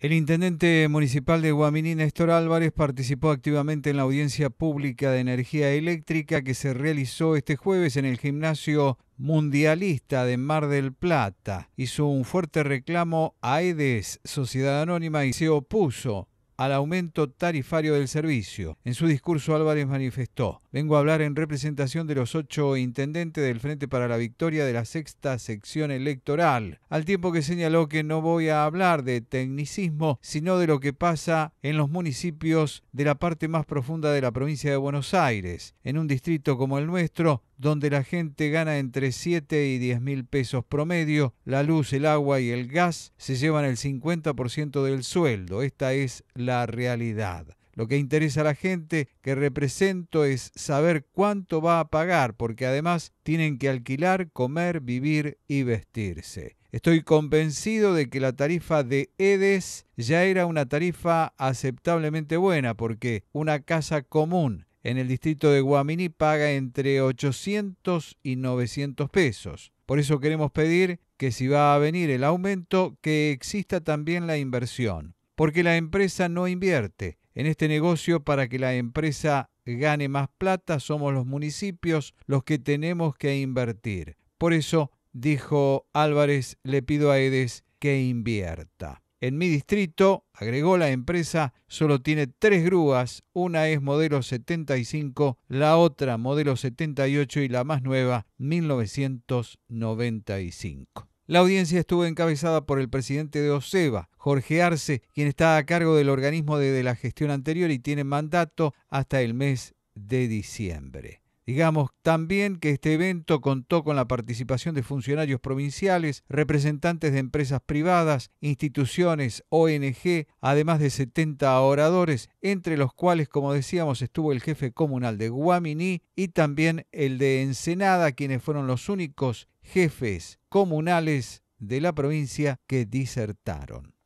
El intendente municipal de Guaminí, Néstor Álvarez, participó activamente en la audiencia pública de energía eléctrica que se realizó este jueves en el gimnasio mundialista de Mar del Plata. Hizo un fuerte reclamo a EDES, Sociedad Anónima, y se opuso al aumento tarifario del servicio. En su discurso Álvarez manifestó, vengo a hablar en representación de los ocho intendentes del Frente para la Victoria de la sexta sección electoral, al tiempo que señaló que no voy a hablar de tecnicismo, sino de lo que pasa en los municipios de la parte más profunda de la provincia de Buenos Aires. En un distrito como el nuestro, donde la gente gana entre 7 y 10 mil pesos promedio. La luz, el agua y el gas se llevan el 50% del sueldo. Esta es la realidad. Lo que interesa a la gente que represento es saber cuánto va a pagar, porque además tienen que alquilar, comer, vivir y vestirse. Estoy convencido de que la tarifa de EDES ya era una tarifa aceptablemente buena, porque una casa común en el distrito de Guamini paga entre 800 y 900 pesos. Por eso queremos pedir que si va a venir el aumento, que exista también la inversión, porque la empresa no invierte. En este negocio, para que la empresa gane más plata, somos los municipios los que tenemos que invertir. Por eso, dijo Álvarez, le pido a Edes que invierta. En mi distrito, agregó la empresa, solo tiene tres grúas, una es modelo 75, la otra modelo 78 y la más nueva 1995. La audiencia estuvo encabezada por el presidente de OCEBA, Jorge Arce, quien está a cargo del organismo desde la gestión anterior y tiene mandato hasta el mes de diciembre. Digamos también que este evento contó con la participación de funcionarios provinciales, representantes de empresas privadas, instituciones, ONG, además de 70 oradores, entre los cuales, como decíamos, estuvo el jefe comunal de Guaminí y también el de Ensenada, quienes fueron los únicos jefes comunales de la provincia que disertaron.